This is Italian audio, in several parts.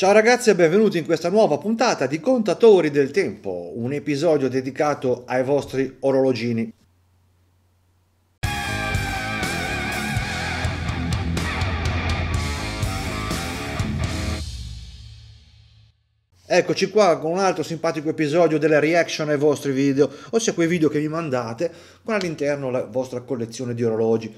Ciao ragazzi e benvenuti in questa nuova puntata di Contatori del Tempo, un episodio dedicato ai vostri orologini. Eccoci qua con un altro simpatico episodio delle reaction ai vostri video, ossia quei video che vi mandate con all'interno la vostra collezione di orologi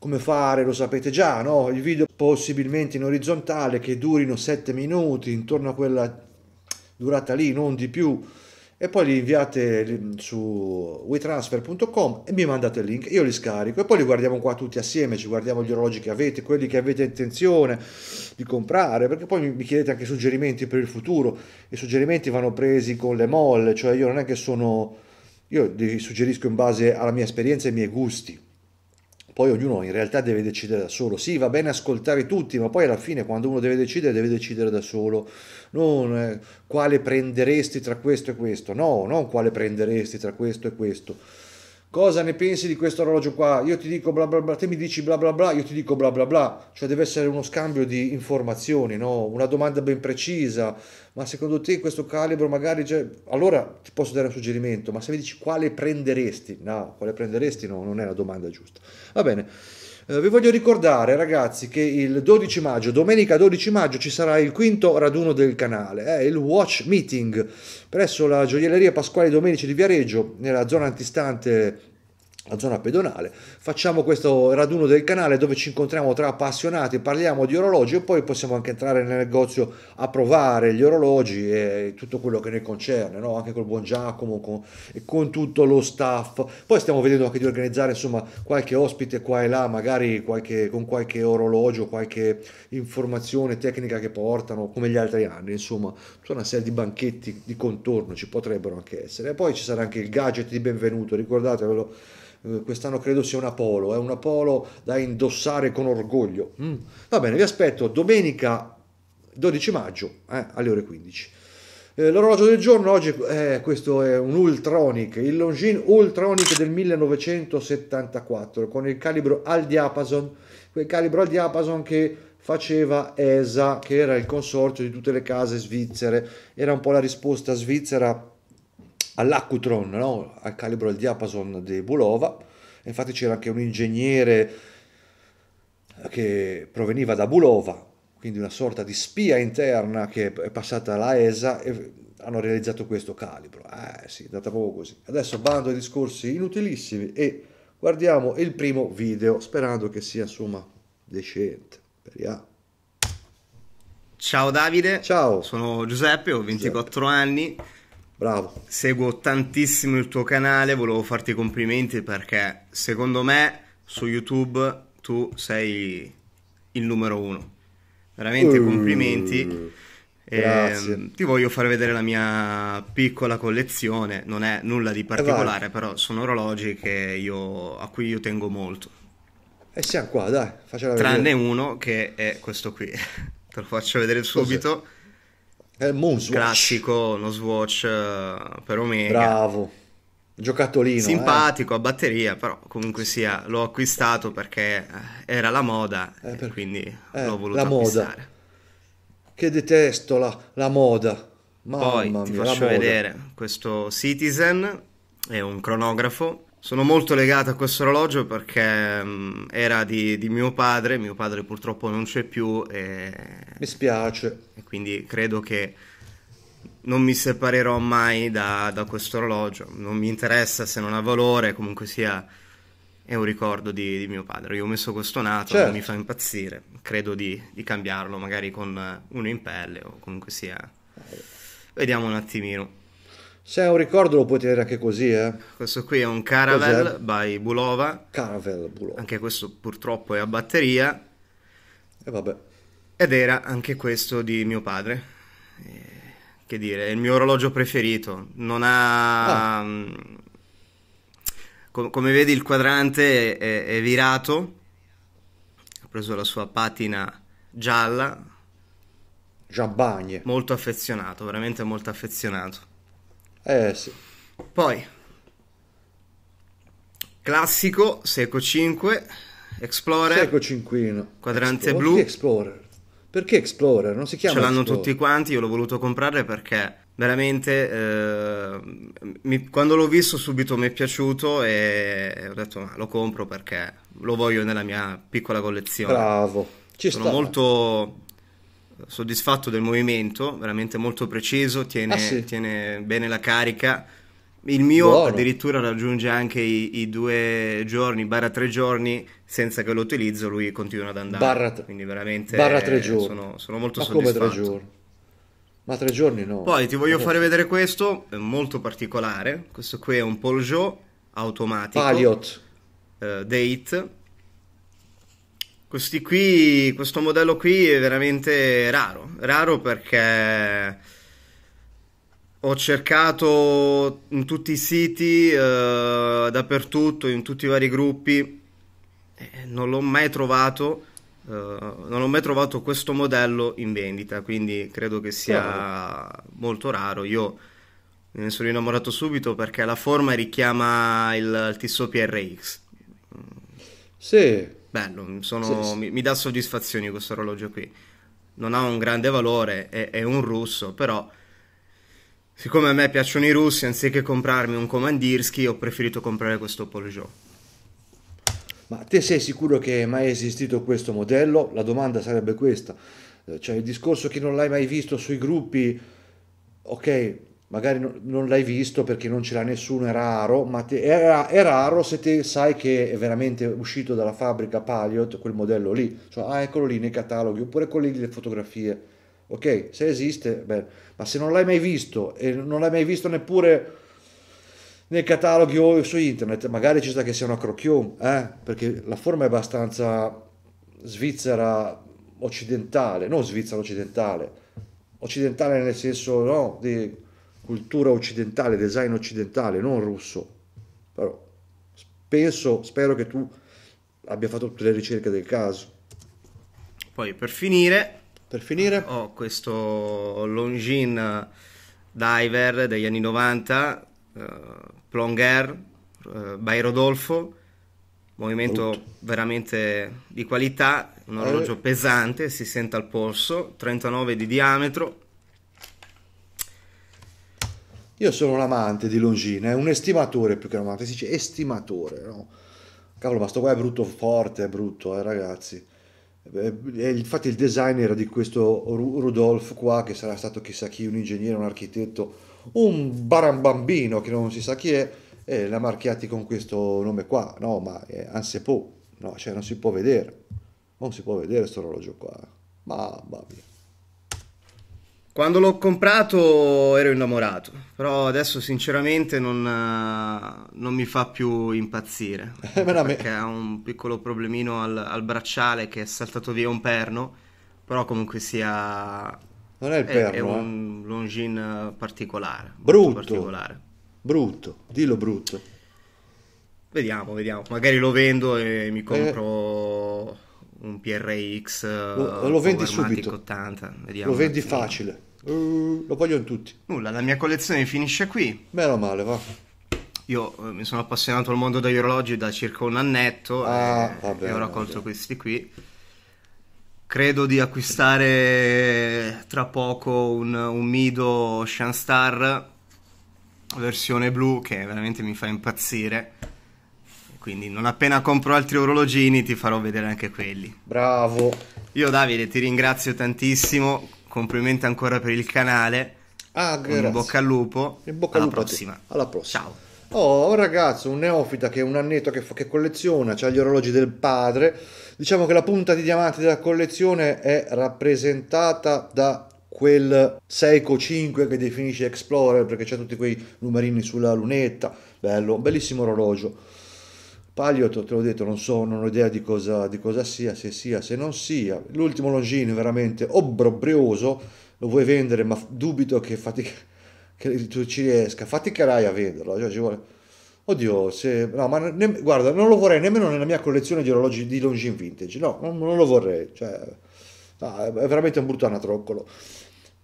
come fare lo sapete già, no? Il video possibilmente in orizzontale che durino 7 minuti, intorno a quella durata lì, non di più. E poi li inviate su wetransfer.com e mi mandate il link, io li scarico e poi li guardiamo qua tutti assieme, ci guardiamo gli orologi che avete, quelli che avete intenzione di comprare, perché poi mi chiedete anche suggerimenti per il futuro, i suggerimenti vanno presi con le molle, cioè io non è che sono, io li suggerisco in base alla mia esperienza e ai miei gusti poi ognuno in realtà deve decidere da solo. Sì, va bene ascoltare tutti, ma poi alla fine quando uno deve decidere deve decidere da solo. Non eh, quale prenderesti tra questo e questo, no, non quale prenderesti tra questo e questo cosa ne pensi di questo orologio qua? Io ti dico bla bla bla, te mi dici bla bla bla, io ti dico bla bla bla, cioè deve essere uno scambio di informazioni, no? Una domanda ben precisa, ma secondo te questo calibro magari... Già... Allora ti posso dare un suggerimento, ma se mi dici quale prenderesti? No, quale prenderesti no, non è la domanda giusta. Va bene. Eh, vi voglio ricordare ragazzi che il 12 maggio, domenica 12 maggio, ci sarà il quinto raduno del canale, eh, il Watch Meeting, presso la gioielleria Pasquale Domenici di Viareggio, nella zona antistante la zona pedonale, facciamo questo raduno del canale dove ci incontriamo tra appassionati, parliamo di orologi e poi possiamo anche entrare nel negozio a provare gli orologi e tutto quello che ne concerne, no? anche col buon Giacomo con, e con tutto lo staff. Poi stiamo vedendo anche di organizzare insomma qualche ospite qua e là, magari qualche, con qualche orologio, qualche informazione tecnica che portano, come gli altri anni, insomma, tutta una serie di banchetti di contorno ci potrebbero anche essere. E poi ci sarà anche il gadget di benvenuto, ricordatevelo eh, quest'anno credo sia un Apollo, è un Apollo da indossare con orgoglio. Mm. Va bene, vi aspetto domenica 12 maggio eh, alle ore 15. Eh, l'orologio del giorno oggi, è, eh, questo è un Ultronic, il Longines Ultronic del 1974 con il calibro al diapason, quel calibro al diapason che faceva ESA, che era il consorzio di tutte le case svizzere, era un po' la risposta svizzera all'Acutron, no? al calibro del diapason di Bulova. Infatti c'era anche un ingegnere che proveniva da Bulova, quindi una sorta di spia interna che è passata alla ESA e hanno realizzato questo calibro. Eh sì, è andata proprio così. Adesso bando ai discorsi inutilissimi e guardiamo il primo video sperando che sia insomma decente. Speriamo. Ciao Davide. Ciao. Sono Giuseppe, ho 24 Giuseppe. anni. Bravo. Seguo tantissimo il tuo canale, volevo farti i complimenti perché secondo me su YouTube tu sei il numero uno. Veramente uh, complimenti. Eh, ti voglio far vedere la mia piccola collezione, non è nulla di eh, particolare, eh però sono orologi io, a cui io tengo molto. E eh, siamo qua, dai, facciamo vedere. Tranne uno che è questo qui, te lo faccio vedere subito. Cos'è? Eh, Moonswatch. Classico, uno Swatch uh, per Omega. Bravo. Giocattolino. Simpatico, eh. a batteria, però comunque sia, l'ho acquistato perché eh, era la moda eh, per... quindi eh, l'ho voluto la moda. Acquistare. Che detesto la, la moda. Mamma Poi ti faccio vedere questo Citizen, è un cronografo sono molto legato a questo orologio perché um, era di, di, mio padre, mio padre purtroppo non c'è più e... Mi spiace. E quindi credo che non mi separerò mai da, da questo orologio, non mi interessa se non ha valore, comunque sia è un ricordo di, di mio padre. Io ho messo questo nato, certo. mi fa impazzire, credo di, di cambiarlo magari con uno in pelle o comunque sia... Eh. Vediamo un attimino. Se è un ricordo lo puoi tenere anche così, eh. Questo qui è un Caravel Cos'è? by Bulova. Caravel Bulova. Anche questo purtroppo è a batteria. E vabbè. Ed era anche questo di mio padre. E, eh, che dire, è il mio orologio preferito. Non ha... Ah. Mm, com- come vedi il quadrante è, è virato. Ha preso la sua patina gialla. bagne. Molto affezionato, veramente molto affezionato. Eh sì. Poi, classico, Seco 5, Explorer. Seco 5. Quadrante Explorer. blu. Perché Explorer? Perché Explorer? Non si chiama Ce l'hanno Explorer. tutti quanti, io l'ho voluto comprare perché veramente eh, mi, quando l'ho visto subito mi è piaciuto e ho detto ma lo compro perché lo voglio nella mia piccola collezione. Bravo. Ci sono sta. molto soddisfatto del movimento, veramente molto preciso, tiene, ah, sì. tiene bene la carica. Il mio Buono. addirittura raggiunge anche i, i, due giorni, barra tre giorni, senza che lo utilizzo, lui continua ad andare. Barra, t- Quindi veramente barra tre giorni. Sono, sono molto Ma soddisfatto. Come tre giorni? Ma tre giorni no. Poi ti voglio eh. fare vedere questo, è molto particolare. Questo qui è un Peugeot automatico. Paliot. Eh, date questi qui, questo modello qui è veramente raro, raro perché ho cercato in tutti i siti, eh, dappertutto, in tutti i vari gruppi, eh, non l'ho mai trovato, eh, non ho mai trovato questo modello in vendita, quindi credo che sia molto raro. Io me ne sono innamorato subito perché la forma richiama il, il Tissot PRX. Sì, bello, sono, sì, sì. Mi, mi, dà soddisfazioni questo orologio qui. Non ha un grande valore, è, è, un russo, però siccome a me piacciono i russi, anziché comprarmi un Comandirsky, ho preferito comprare questo Peugeot. Ma te sei sicuro che è mai esistito questo modello? La domanda sarebbe questa. Cioè il discorso che non l'hai mai visto sui gruppi, ok, magari non, non l'hai visto perché non ce l'ha nessuno, è raro, ma te, è, è, raro se te sai che è veramente uscito dalla fabbrica Paliot quel modello lì, cioè, ah eccolo lì nei cataloghi, oppure quelli delle fotografie, ok, se esiste, beh, ma se non l'hai mai visto e non l'hai mai visto neppure nei cataloghi o su internet, magari ci sta che sia una crochion, eh? perché la forma è abbastanza svizzera occidentale, non svizzera occidentale, occidentale nel senso no, di cultura occidentale, design occidentale, non russo. Però penso, spero che tu abbia fatto tutte le ricerche del caso. Poi per finire, per finire ho questo Longin Diver degli anni 90, uh, eh, Plonger uh, by Rodolfo, movimento Brutto. veramente di qualità, un orologio eh. pesante, si sente al polso, 39 di diametro, io sono un amante di Longines, un estimatore più che un amante, si dice estimatore, no? Cavolo, ma sto qua è brutto forte, è brutto, eh ragazzi. E eh, eh, infatti il designer di questo Rudolf qua, che sarà stato chissà chi, un ingegnere, un architetto, un barambambino che non si sa chi è, e eh, l'ha marchiati con questo nome qua, no? Ma è Ansepo, no? Cioè non si può vedere, non si può vedere questo orologio qua, ma va quando l'ho comprato ero innamorato, però adesso sinceramente non, eh, non mi fa più impazzire. Eh, perché ha un piccolo problemino al, al, bracciale che è saltato via un perno, però comunque sia... Non è il perno. È, è un eh? longin particolare. Brutto. Particolare. Brutto, dillo brutto. Vediamo, vediamo. Magari lo vendo e mi eh. compro... Eh un PRX lo, lo vendi subito 80 vediamo lo vendi facile Uh, lo in tutti. Nulla, la mia collezione finisce qui. Meno male, va. Io eh, mi sono appassionato al mondo degli orologi da circa un annetto ah, e, vabbè, e ho raccolto vabbè. questi qui. Credo di acquistare tra poco un, un Mido Star versione blu che veramente mi fa impazzire. Quindi non appena compro altri orologini ti farò vedere anche quelli. Bravo. Io Davide ti ringrazio tantissimo complimenti ancora per il canale. Ah, grazie. In bocca al lupo. In bocca al alla Prossima. Alla prossima. Ciao. Oh, un ragazzo, un neofita che è un annetto che, che colleziona, ha gli orologi del padre. Diciamo che la punta di diamante della collezione è rappresentata da quel Seiko 5 che definisce Explorer perché c'è tutti quei numerini sulla lunetta. Bello, bellissimo orologio. Pagliot, te l'ho detto, non so, non ho idea di cosa, di cosa sia, se sia, se non sia. L'ultimo Longini veramente obbrobrioso, lo vuoi vendere, ma dubito che, fatica, che tu ci riesca. Faticherai a venderlo, cioè ci vuole... Oddio, se... No, ma ne... guarda, non lo vorrei nemmeno nella mia collezione di orologi di Longin Vintage, no, non, non lo vorrei, cioè... No, ah, è veramente un brutto anatroccolo.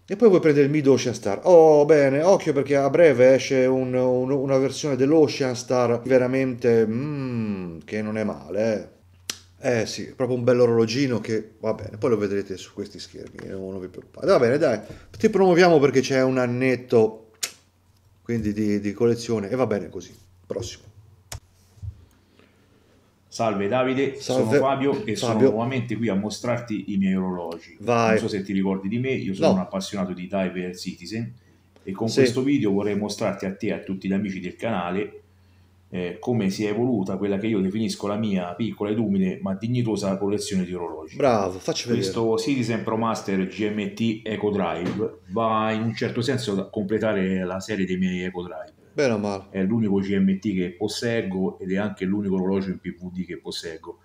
E poi vuoi prendere il mid Ocean Star. Oh, bene, occhio perché a breve esce un, un, una versione dell'Ocean Star veramente... Mm, che non è male. Eh. eh sì, proprio un bello orologino che... Va bene, poi lo vedrete su questi schermi, eh, non vi preoccupate. Va bene, dai, ti promuoviamo perché c'è un annetto quindi di, di collezione e va bene così. Prossimo. Salve Davide, Salve. sono Fabio e Fabio. sono nuovamente qui a mostrarti i miei orologi. Vai. Non so se ti ricordi di me, io sono no. un appassionato di Diver Citizen e con sì. questo video vorrei mostrarti a te e a tutti gli amici del canale eh, come si è evoluta quella che io definisco la mia piccola ed umile ma dignitosa collezione di orologi. Bravo, faccio vedere. Questo Citizen Pro Master GMT Eco Drive va in un certo senso a completare la serie dei miei Eco Drive. Bene o male. È l'unico CMT che posseggo ed è anche l'unico orologio in PVD che posseggo.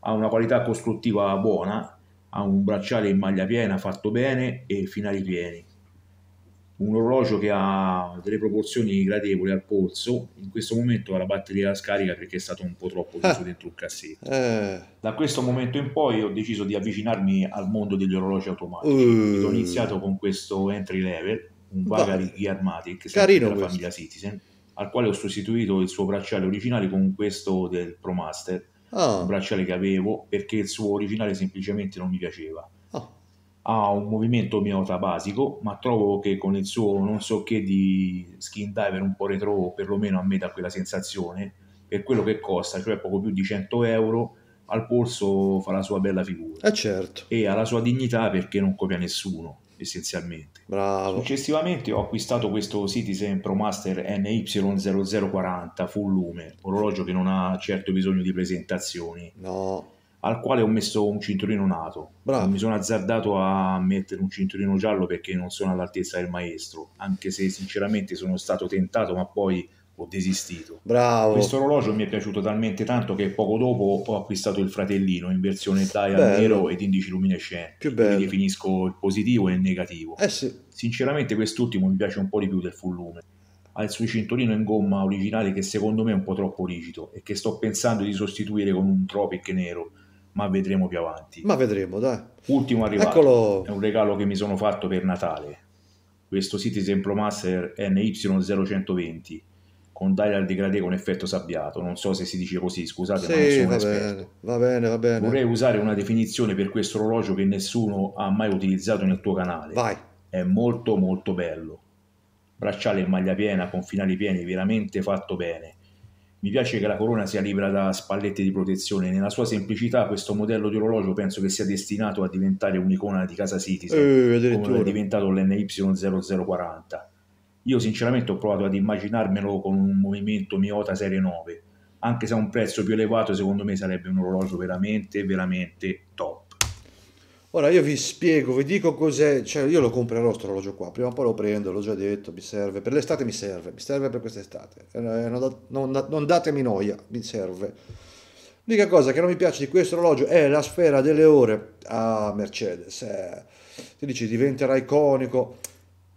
Ha una qualità costruttiva buona, ha un bracciale in maglia piena fatto bene e finali pieni. Un orologio che ha delle proporzioni gradevoli al polso, in questo momento ha la batteria scarica perché è stato un po' troppo eh. chiuso dentro il cassetto. Eh. Da questo momento in poi ho deciso di avvicinarmi al mondo degli orologi automatici. Uh. Ho iniziato con questo entry level un Vagari Armatic, della famiglia Citizen, al quale ho sostituito il suo bracciale originale con questo del Promaster, oh. Ah. un bracciale che avevo perché il suo originale semplicemente non mi piaceva. Oh. Ha un movimento miota basico, ma trovo che con il suo non so che di skin diver un po' retro, o perlomeno a me dà quella sensazione, per quello che costa, cioè poco più di 100 euro, al polso fa la sua bella figura. Eh certo. E ha la sua dignità perché non copia nessuno essenzialmente. Bravo. Successivamente ho acquistato questo Citizen Pro Master NY0040 Full Lume, orologio che non ha certo bisogno di presentazioni. No. Al quale ho messo un cinturino nato. Bravo. Mi sono azzardato a mettere un cinturino giallo perché non sono all'altezza del maestro, anche se sinceramente sono stato tentato, ma poi ho desistito. Bravo. Questo orologio mi è piaciuto talmente tanto che poco dopo ho acquistato il fratellino in versione dial nero ed indici luminescenti. Più bello. Quindi definisco il positivo e il negativo. Eh sì. Sinceramente quest'ultimo mi piace un po' di più del full lume. Ha il suo cinturino in gomma originale che secondo me è un po' troppo rigido e che sto pensando di sostituire con un Tropic nero ma vedremo più avanti. Ma vedremo, dai. Ultimo arrivato, Eccolo. è un regalo che mi sono fatto per Natale. Questo Citizen Pro Master NY0120 con Daial di Grade con effetto sabbiato. Non so se si dice così, scusate, sì, ma non sono va bene, va bene, va bene. Vorrei usare una definizione per questo orologio che nessuno ha mai utilizzato nel tuo canale. Vai. È molto molto bello. Bracciale in maglia piena, con finali pieni, veramente fatto bene. Mi piace che la corona sia libera da spallette di protezione. Nella sua semplicità, questo modello di orologio penso che sia destinato a diventare un'icona di casa Citizen, eh, come è diventato l'NY0040 io sinceramente ho provato ad immaginarmelo con un movimento Miota Serie 9, anche se a un prezzo più elevato secondo me sarebbe un orologio veramente, veramente top. Ora io vi spiego, vi dico cos'è, cioè io lo comprerò questo orologio qua, prima o poi lo prendo, l'ho già detto, mi serve, per l'estate mi serve, mi serve per quest'estate, eh, eh, non, datemi noia, mi serve. L'unica cosa che non mi piace di questo orologio è la sfera delle ore a Mercedes. Eh, ti dici diventerà iconico.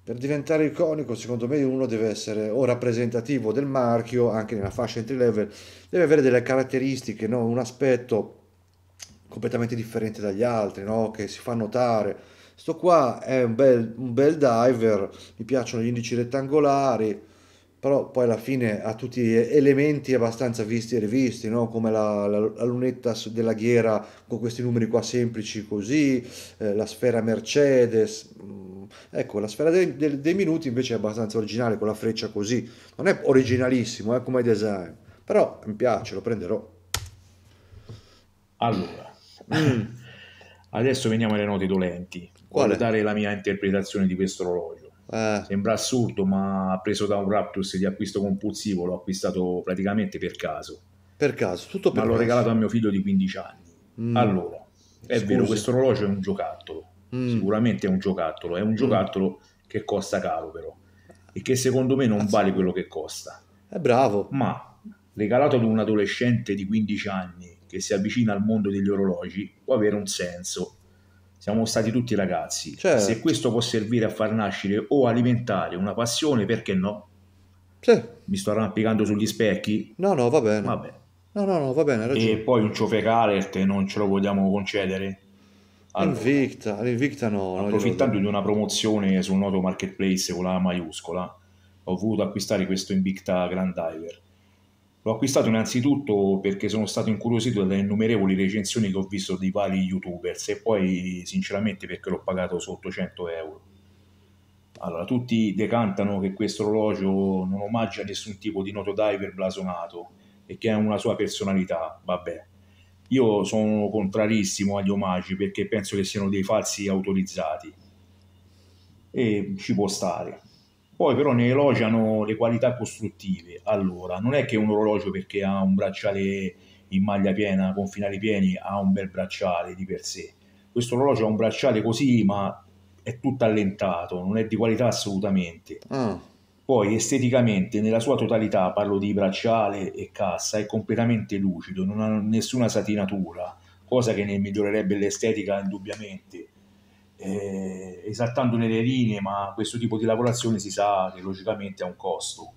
Per diventare iconico, secondo me, uno deve essere o rappresentativo del marchio, anche nella fascia entry level, deve avere delle caratteristiche, no? un aspetto completamente differente dagli altri, no? che si fa notare. Sto qua è un bel, un bel diver, mi piacciono gli indici rettangolari, però poi alla fine ha tutti elementi abbastanza visti e rivisti, no? come la, la, la, lunetta della ghiera con questi numeri qua semplici così, eh, la sfera Mercedes, mm, ecco la sfera dei, dei, dei, minuti invece è abbastanza originale con la freccia così, non è originalissimo eh, come design, però mi piace, lo prenderò. Allora, mm. adesso veniamo alle note dolenti, Qual è? dare la mia interpretazione di questo orologio. Eh. Sembra assurdo, ma preso da un Raptors di acquisto compulsivo, l'ho acquistato praticamente per caso. Per caso, tutto per ma l'ho caso. regalato a mio figlio di 15 anni. Mm. Allora, è Scusi. vero, questo orologio è un giocattolo, mm. sicuramente è un giocattolo, è un mm. giocattolo mm. che costa caro però, e che secondo me non ah, vale quello che costa. È bravo. Ma regalato ad un adolescente di 15 anni che si avvicina al mondo degli orologi può avere un senso siamo stati tutti ragazzi. Certo. Se questo può servire a far nascere o alimentare una passione, perché no? Sì. Mi sto arrampicando sugli specchi? No, no, va bene. Va bene. No, no, no, va bene. Ragione. E poi un ciofecalert non ce lo vogliamo concedere. Allora, l'invicta, no. Approfittando di una promozione sul noto marketplace con la maiuscola, ho voluto acquistare questo Invicta Grand Diver L'ho acquistato innanzitutto perché sono stato incuriosito dalle innumerevoli recensioni che ho visto di vari youtubers e poi sinceramente perché l'ho pagato sotto 100 euro. Allora, tutti decantano che questo orologio non omaggia nessun tipo di noto diver blasonato e che ha una sua personalità, vabbè. Io sono contrarissimo agli omaggi perché penso che siano dei falsi autorizzati e ci può stare poi però ne elogiano le qualità costruttive. Allora, non è che un orologio perché ha un bracciale in maglia piena, con finali pieni, ha un bel bracciale di per sé. Questo orologio ha un bracciale così, ma è tutto allentato, non è di qualità assolutamente. Mm. Poi esteticamente, nella sua totalità, parlo di bracciale e cassa, è completamente lucido, non ha nessuna satinatura, cosa che ne migliorerebbe l'estetica indubbiamente eh, esaltandone le linee, ma questo tipo di lavorazione si sa che logicamente ha un costo.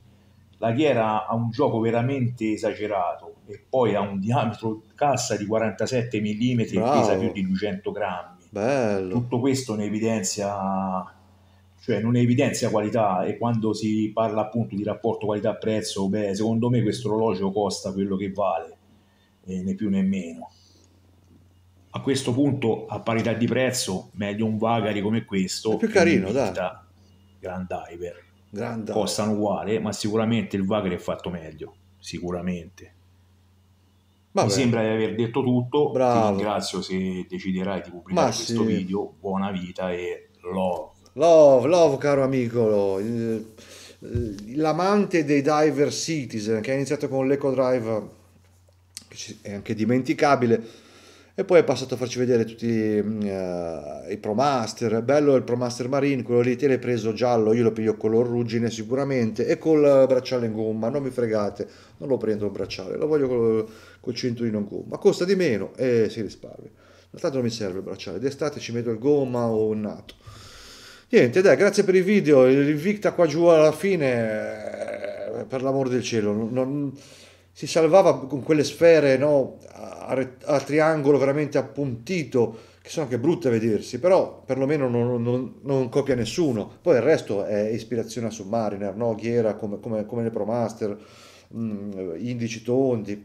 La ghiera ha un gioco veramente esagerato e poi ha un diametro cassa di 47 mm e pesa più di 200 grammi. Bello. Tutto questo ne evidenzia, cioè non evidenzia qualità e quando si parla appunto di rapporto qualità-prezzo, beh, secondo me questo orologio costa quello che vale, eh, né più né meno a questo punto a parità di prezzo meglio un Vagari come questo è più carino dai Grand Diver Grand costano uguale ma sicuramente il Vagari è fatto meglio sicuramente Vabbè. mi sembra di aver detto tutto Bravo. ti ringrazio se deciderai di pubblicare ma questo sì. video buona vita e love love love caro amico eh, l'amante dei Diver Citizen che ha iniziato con l'Eco Drive che è anche dimenticabile e poi è passato a farci vedere tutti uh, i Pro Master, bello il Pro Master Marine, quello lì te l'hai preso giallo, io lo piglio color ruggine sicuramente e col bracciale in gomma, non mi fregate, non lo prendo il bracciale, lo voglio col, col cinturino in gomma, costa di meno e si risparmia. Tanto non mi serve il bracciale, d'estate ci metto il gomma o un nato. Niente, dai, grazie per il video, l'invicta qua giù alla fine, eh, per l'amor del cielo, non si salvava con quelle sfere no, a, a, triangolo veramente appuntito, che sono anche brutte a vedersi, però perlomeno non, non, non copia nessuno. Poi il resto è ispirazione a Submariner, no? Ghiera come, come, come le Promaster, mh, mm, indici tondi.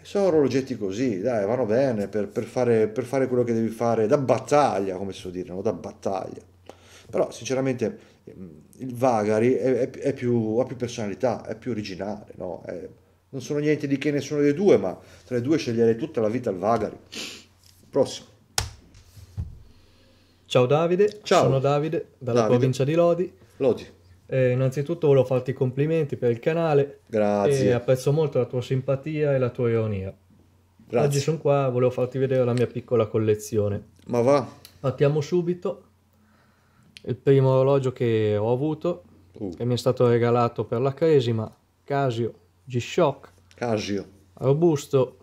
Sono orologetti così, dai, vanno bene per, per, fare, per, fare, quello che devi fare da battaglia, come si può dire, no? da battaglia. Però sinceramente il Vagari è, è, è più, ha più personalità, è più originale, no? È, non sono niente di che nessuno dei due, ma tra i due sceglierei tutta la vita il Vagari. Prossimo. Ciao Davide, Ciao. sono Davide dalla Davide. provincia di Lodi. Lodi. Eh, innanzitutto volevo farti i complimenti per il canale. Grazie. E apprezzo molto la tua simpatia e la tua ironia. Grazie. Oggi sono qua, volevo farti vedere la mia piccola collezione. Ma va. Partiamo subito. Il primo orologio che ho avuto, uh. che mi è stato regalato per la cresima, Casio G-Shock. Casio. Robusto,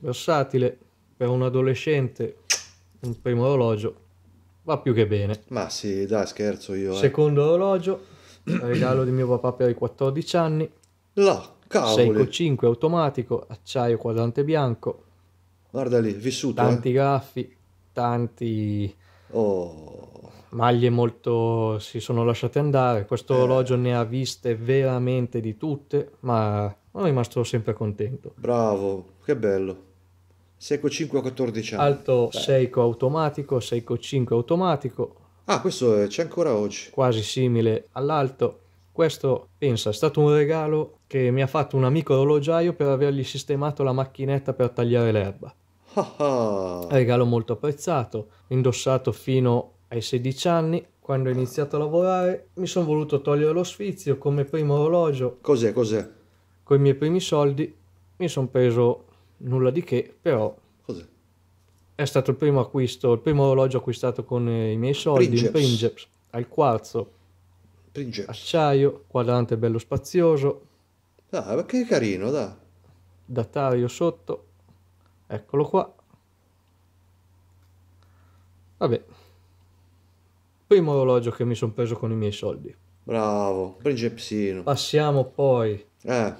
versatile, per un adolescente, un primo orologio, va più che bene. Ma sì, dai, scherzo io. Eh. Secondo orologio, regalo di mio papà per i 14 anni. La, cavoli. 5 automatico, acciaio quadrante bianco. Guarda lì, vissuto. Tanti eh. graffi, tanti... Oh. Maglie molto si sono lasciate andare. Questo eh. orologio ne ha viste veramente di tutte, ma sono rimasto sempre contento. Bravo, che bello. Seiko 5 a 14 anni. Alto Beh. Seiko automatico, Seiko 5 automatico. Ah, questo è, c'è ancora oggi. Quasi simile all'alto. Questo, pensa, è stato un regalo che mi ha fatto un amico orologiaio per avergli sistemato la macchinetta per tagliare l'erba. Ah, ah. regalo molto apprezzato, indossato fino ai 16 anni. Quando ho iniziato a lavorare mi sono voluto togliere lo sfizio come primo orologio. Cos'è, cos'è? Con i miei primi soldi mi sono preso nulla di che, però... Cos'è? È stato il primo acquisto, il primo orologio acquistato con eh, i miei soldi, Pringeps. in Pringeps, al quarzo. Pringeps. Acciaio, quadrante bello spazioso. Ah, ma che carino, da. Datario sotto. Eccolo qua. Vabbè. Primo orologio che mi sono preso con i miei soldi. Bravo, Pringepsino. Passiamo poi eh.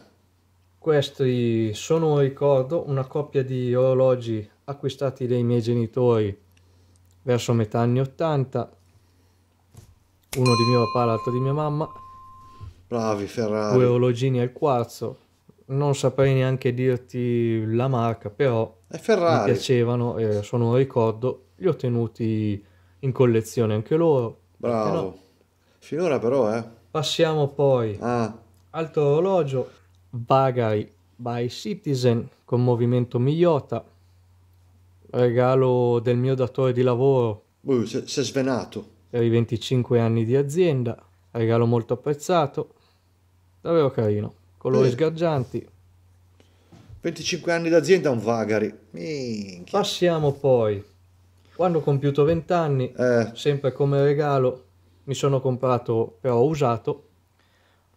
Questi sono, un ricordo, una coppia di orologi acquistati dai miei genitori verso metà anni 80, uno di mio papà, l'altro di mia mamma. Bravi Ferrari. Due orologini al quarzo. Non saprei neanche dirti la marca, però mi piacevano e sono un ricordo. Li ho tenuti in collezione anche loro. Bravo. No? Finora però, eh. Passiamo poi ah. altro orologio Bagai by Citizen con Movimento Migliota, regalo del mio datore di lavoro. Uh, si è svenato. Per i 25 anni di azienda, regalo molto apprezzato, davvero carino, colori eh. sgargianti. 25 anni d'azienda un vagari. Minchia. Passiamo poi. Quando ho compiuto 20 anni, eh. sempre come regalo, mi sono comprato, però usato,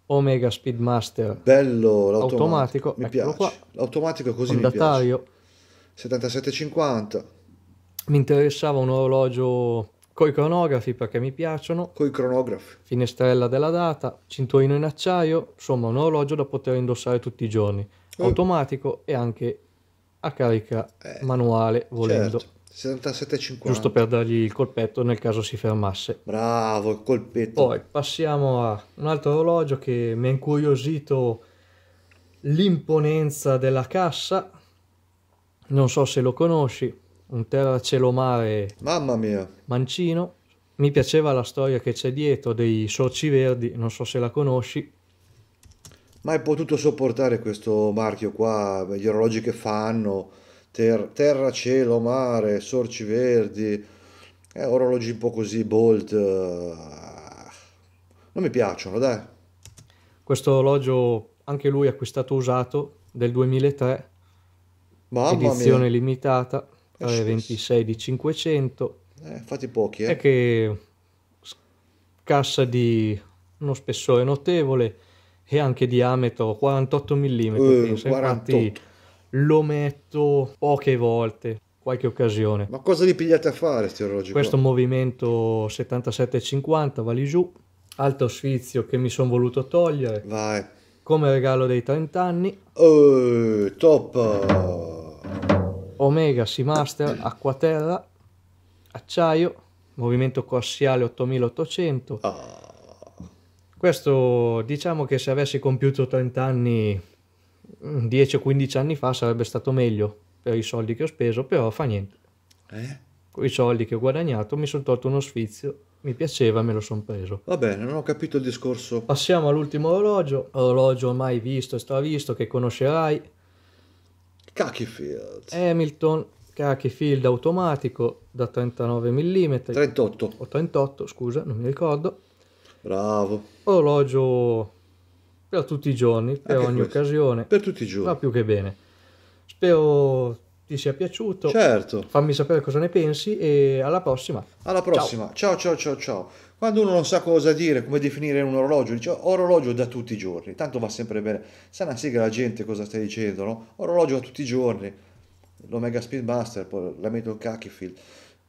Omega Speedmaster. Bello l'automatico. Mi piace. Qua. L'automatico così Fondatario. mi piace. 77,50. Mi interessava un orologio coi cronografi perché mi piacciono. Coi cronografi. Finestrella della data, cinturino in acciaio, insomma un orologio da poter indossare tutti i giorni. Automatico e anche a carica eh, manuale volendo. Certo. 77,50. Giusto per dargli il colpetto nel caso si fermasse. Bravo, il colpetto. Poi passiamo a un altro orologio che mi ha incuriosito l'imponenza della cassa. Non so se lo conosci, un terracielo-mare. Mamma mia. Mancino. Mi piaceva la storia che c'è dietro dei sorci verdi, non so se la conosci. Mai potuto sopportare questo marchio qua, gli orologi che fanno ter- terra, cielo, mare, sorci verdi, eh, orologi un po' così, bolt, eh, non mi piacciono, dai. Questo orologio, anche lui acquistato usato, del 2003, Mamma edizione mia. limitata, 26 eh, di 500. Eh, fatti pochi, eh. E che cassa di uno spessore notevole e anche diametro 48 mm. Uh, 48. Infatti lo metto poche volte, qualche occasione. Ma cosa li pigliate a fare sti orologi? Questo qua? movimento 77,50 va lì giù, alto sfizio che mi sono voluto togliere. Vai. Come regalo dei 30 anni. Oh, top! Omega Seamaster, acquaterra, acciaio, movimento coassiale 8800. Oh. Questo diciamo che se avessi compiuto 30 anni 10-15 mm, anni fa sarebbe stato meglio per i soldi che ho speso, però fa niente. Eh? Con i soldi che ho guadagnato mi sono tolto uno sfizio, mi piaceva, e me lo sono preso. Va bene, non ho capito il discorso. Passiamo all'ultimo orologio, orologio mai visto e stravisto che conoscerai. Cakifield. Hamilton, Cakifield automatico da 39 mm. 38. O 38, scusa, non mi ricordo. Bravo. Orologio per tutti i giorni, per Anche ogni questo. occasione. Per tutti i giorni. Va più che bene. Spero ti sia piaciuto. Certo. Fammi sapere cosa ne pensi e alla prossima. Alla prossima. Ciao ciao ciao ciao. ciao. Quando uno non sa cosa dire, come definire un orologio, dice oh, orologio da tutti i giorni, tanto va sempre bene. Sa una sigla la gente cosa stai dicendo, no? Orologio da tutti i giorni. L'Omega Speedmaster, poi la Metal Cackfield.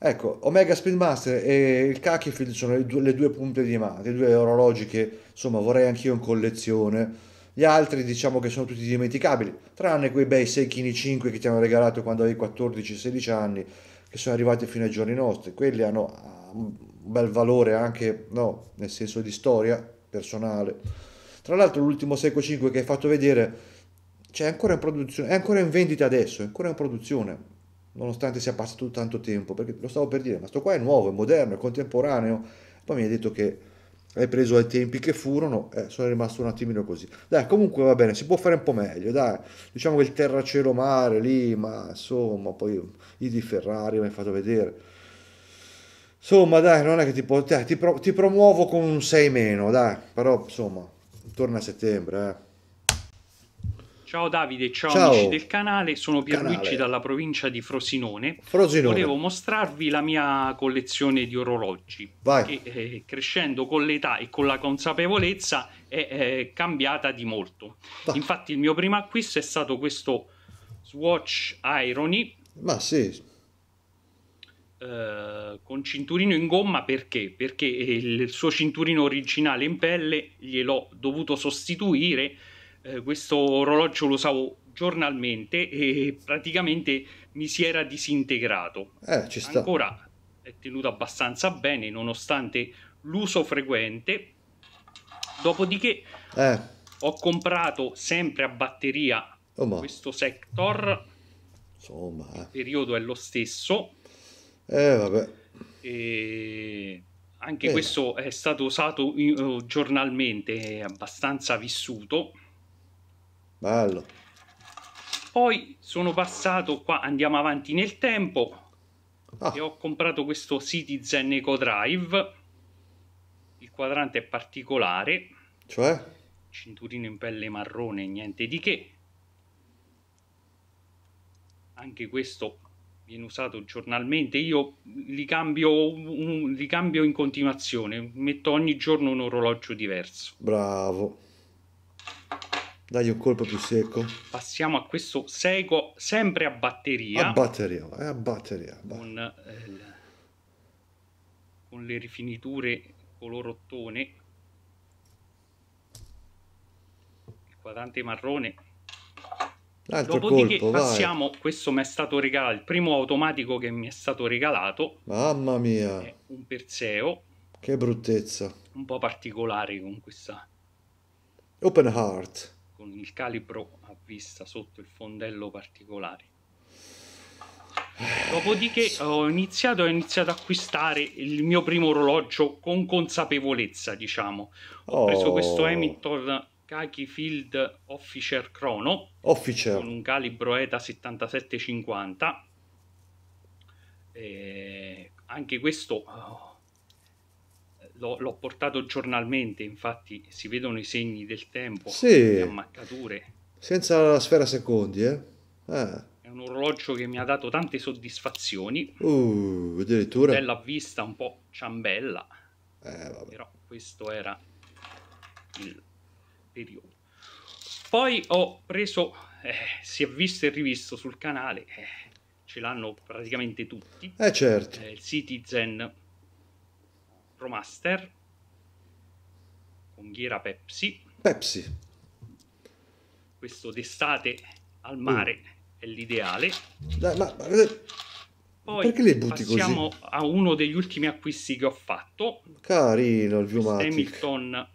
Ecco, Omega Speedmaster e il Kakifield sono le due, le due punte di mano, i due orologi che insomma vorrei anch'io in collezione. Gli altri diciamo che sono tutti dimenticabili, tranne quei bei Seikini 5 che ti hanno regalato quando avevi 14-16 anni, che sono arrivati fino ai giorni nostri. Quelli hanno ah, un bel valore anche, no, nel senso di storia personale. Tra l'altro l'ultimo Seiko 5 che hai fatto vedere è, ancora in produzione, è ancora in vendita adesso, è ancora in produzione nonostante sia passato tanto tempo, perché lo stavo per dire, ma sto qua è nuovo, è moderno, è contemporaneo, poi mi hai detto che hai preso ai tempi che furono, eh, sono rimasto un attimino così. Dai, comunque va bene, si può fare un po' meglio, dai, diciamo che il terracielo mare lì, ma insomma, poi i di Ferrari mi hai fatto vedere. Insomma, dai, non è che ti, po- dai, ti, pro- ti promuovo con un 6 meno, dai, però insomma, torna a settembre, eh. Ciao Davide, ciao, ciao, amici del canale, sono Pierluigi canale. dalla provincia di Frosinone. Frosinone. Volevo mostrarvi la mia collezione di orologi Vai. che eh, crescendo con l'età e con la consapevolezza è eh, cambiata di molto. Vai. Infatti il mio primo acquisto è stato questo Swatch Irony. Ma sì. Eh, con cinturino in gomma perché? Perché il suo cinturino originale in pelle gliel'ho dovuto sostituire eh, questo orologio lo usavo giornalmente e praticamente mi si era disintegrato. Eh, ci sta. Ancora è tenuto abbastanza bene nonostante l'uso frequente. Dopodiché eh. ho comprato sempre a batteria oh, questo Sector. Insomma, eh. il periodo è lo stesso. Eh, vabbè. E anche questo è stato usato eh, giornalmente, è abbastanza vissuto. Bello. Poi sono passato qua, andiamo avanti nel tempo. Ah. E ho comprato questo Citizen Eco Drive. Il quadrante è particolare. Cioè? Cinturino in pelle marrone, niente di che. Anche questo viene usato giornalmente. Io li cambio, li cambio in continuazione. Metto ogni giorno un orologio diverso. Bravo. Dai un colpo più secco. Passiamo a questo seco, sempre a batteria. A batteria, eh, a batteria. Con, eh, con le rifiniture color ottone. Il quadrante marrone. Altro Dopodiché colpo, passiamo, vai. questo mi è stato regalato, il primo automatico che mi è stato regalato. Mamma mia! È un Perseo. Che bruttezza. Un po' particolare con questa... Open Heart con il calibro a vista sotto il fondello particolare. Dopodiché ho iniziato, ho iniziato ad acquistare il mio primo orologio con consapevolezza, diciamo. Ho oh. preso questo Hamilton oh. Kaki Field Officer Chrono Officer. con un calibro ETA 7750. E anche questo oh, l'ho, l'ho, portato giornalmente, infatti si vedono i segni del tempo, sì. le ammaccature. Senza la sfera secondi, eh? Ah. È un orologio che mi ha dato tante soddisfazioni. Uh, addirittura. Bella vista, un po' ciambella. Eh, Però questo era il periodo. Poi ho preso, eh, si è visto e rivisto sul canale, eh, ce l'hanno praticamente tutti. Eh certo. Eh, il Citizen Promaster, ghiera Pepsi. Pepsi. Questo d'estate al mare mm. è l'ideale. Dai, ma, ma, eh, Poi perché le butti passiamo così? a uno degli ultimi acquisti che ho fatto. Carino il Viewmatic. Hamilton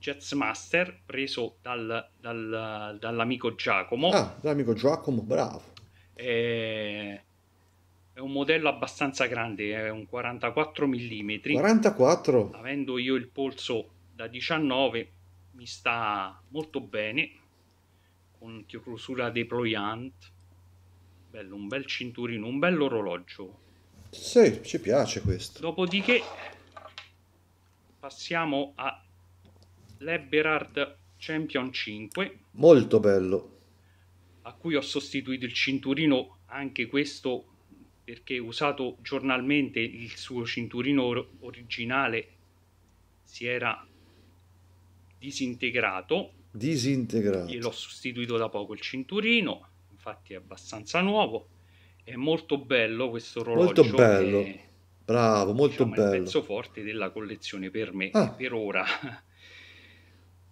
Jets Master preso dal, dal, dall'amico Giacomo. Ah, dall'amico Giacomo, bravo. Eh, è un modello abbastanza grande, è un 44 mm. 44? Avendo io il polso da 19 mi sta molto bene, con chiusura deployant, bello, un bel cinturino, un bello orologio. Sì, ci piace questo. Dopodiché passiamo a l'Eberhard Champion 5. Molto bello. A cui ho sostituito il cinturino, anche questo perché usato giornalmente il suo cinturino originale si era disintegrato. Disintegrato. l'ho sostituito da poco il cinturino, infatti è abbastanza nuovo. È molto bello questo orologio. Molto bello. È, Bravo, molto diciamo, bello. È il pezzo forte della collezione per me, ah. per ora.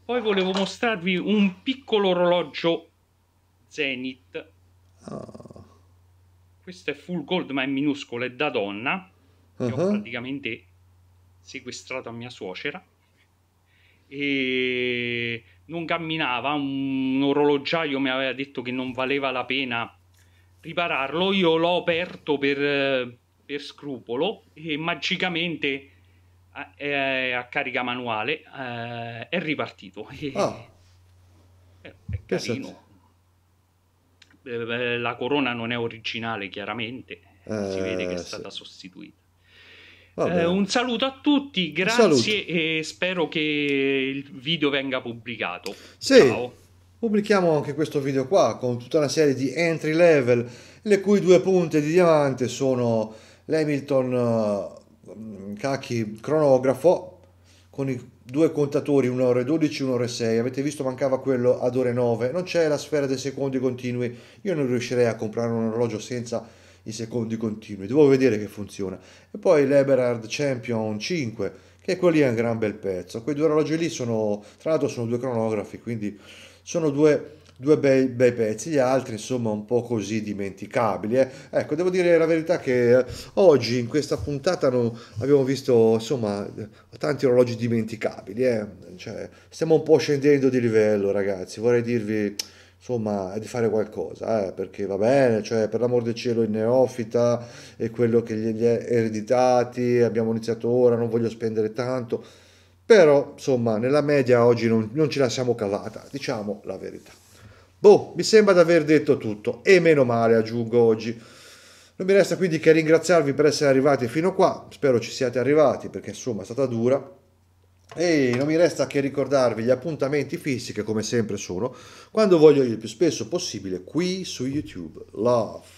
Poi volevo mostrarvi un piccolo orologio Zenith. Ah questo è full gold, ma è minuscolo, è da donna. Che uh-huh. ho praticamente sequestrato a mia suocera. E non camminava, un orologiaio mi aveva detto che non valeva la pena ripararlo. Io l'ho aperto per, per scrupolo e magicamente a, a, eh, a carica manuale eh, è ripartito. E, oh. È, è carino. Eh, eh, la corona non è originale chiaramente, eh, si vede che è stata sostituita. Eh, un saluto a tutti, grazie e spero che il video venga pubblicato. Sì, Ciao. Pubblichiamo anche questo video qua con tutta una serie di entry level, le cui due punte di diamante sono l'Hamilton uh, eh, Kaki cronografo con i due contatori, 1 ore 12, 1 ore 6. Avete visto mancava quello ad ore 9. Non c'è la sfera dei secondi continui. Io non riuscirei a comprare un orologio senza i secondi continui. Devo vedere che funziona. E poi l'Eberhard Champion 5, che quello lì è un gran bel pezzo. Quei due orologi lì sono, tra l'altro sono due cronografi, quindi sono due due bei, bei pezzi, gli altri insomma un po' così dimenticabili. Eh. Ecco, devo dire la verità che eh, oggi in questa puntata non, abbiamo visto insomma tanti orologi dimenticabili, eh. cioè, stiamo un po' scendendo di livello ragazzi, vorrei dirvi insomma, di fare qualcosa, eh, perché va bene, cioè, per l'amor del cielo il neofita e quello che gli è ereditati, abbiamo iniziato ora, non voglio spendere tanto, però insomma, nella media oggi non, non ce la siamo cavata, diciamo la verità. Boh, mi sembra di aver detto tutto e meno male aggiungo oggi. Non mi resta quindi che ringraziarvi per essere arrivati fino qua, spero ci siate arrivati perché insomma è stata dura. E non mi resta che ricordarvi gli appuntamenti fissi che come sempre sono quando voglio il più spesso possibile qui su YouTube. Love.